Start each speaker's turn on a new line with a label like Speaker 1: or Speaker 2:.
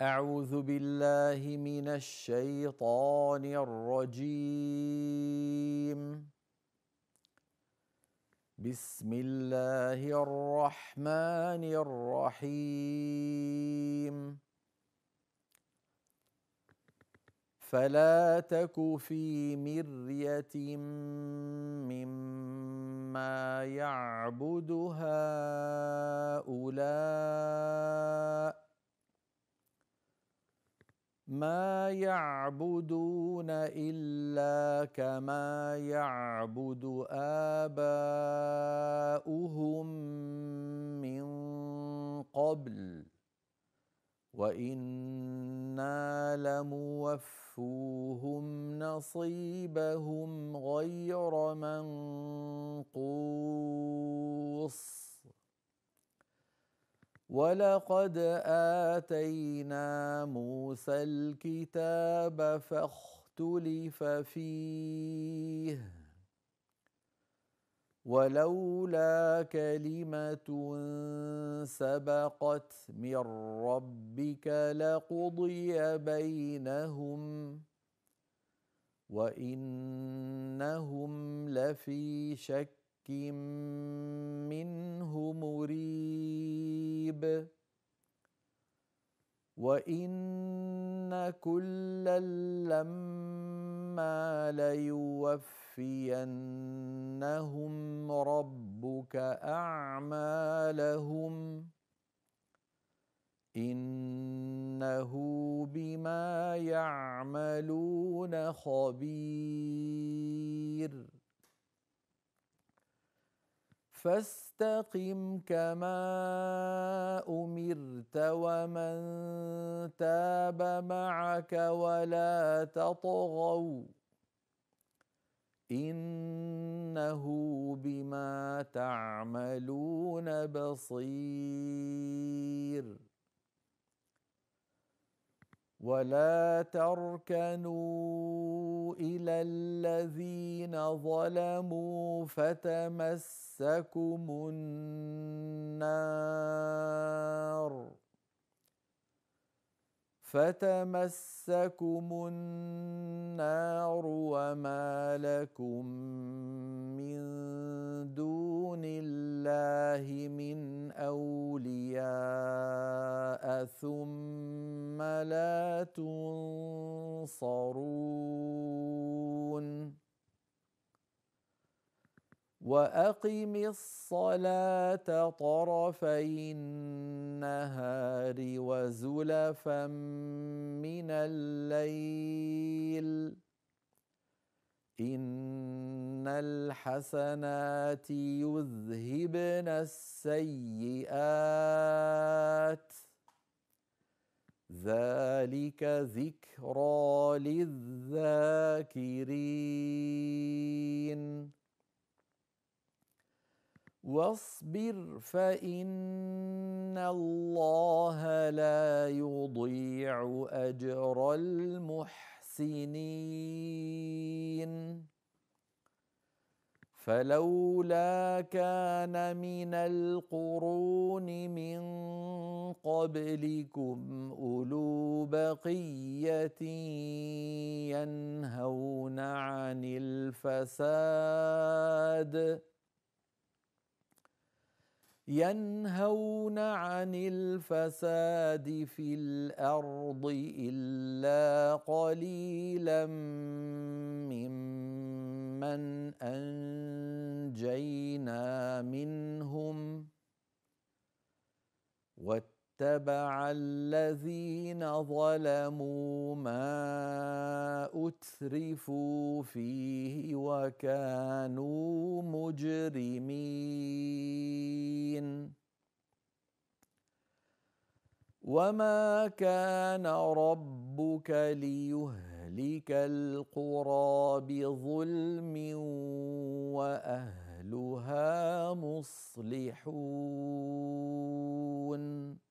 Speaker 1: أعوذ بالله من الشيطان الرجيم بسم الله الرحمن الرحيم فلا تك في مرية مما يعبد هؤلاء ما يعبدون الا كما يعبد اباؤهم من قبل وانا لموفوهم نصيبهم غير منقوص ولقد اتينا موسى الكتاب فاختلف فيه ولولا كلمه سبقت من ربك لقضي بينهم وانهم لفي شك منه مريد الغيب وان كلا لما ليوفينهم ربك اعمالهم انه بما يعملون خبير فاستقم كما امرت ومن تاب معك ولا تطغوا انه بما تعملون بصير ولا تركنوا الى الذين ظلموا فتمسكم النار فتمسكم النار وما لكم من دون الله من اولياء ثم لا تنصرون واقم الصلاه طرفي النهار وزلفا من الليل ان الحسنات يذهبن السيئات ذلك ذكرى للذاكرين واصبر فان الله لا يضيع اجر المحسنين فلولا كان من القرون قبلكم أولو بقية ينهون عن الفساد ينهون عن الفساد في الأرض إلا قليلا ممن أنجينا منهم ۖ اتبع الذين ظلموا ما اترفوا فيه وكانوا مجرمين وما كان ربك ليهلك القرى بظلم واهلها مصلحون